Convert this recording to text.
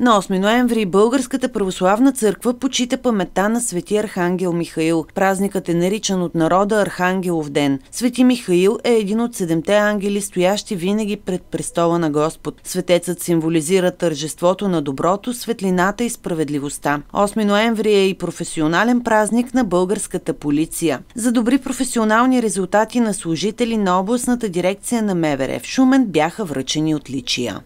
На 8 ноември Българската православна църква почита паметта на свети Архангел Михаил. Празникът е наричан от народа Архангелов ден. Свети Михаил е един от седемте ангели, стоящи винаги пред престола на Господ. Светецът символизира тържеството на доброто, светлината и справедливостта. 8 ноември е и професионален празник на българската полиция. За добри професионални резултати на служители на областната дирекция на МВР в Шумен бяха връчени отличия.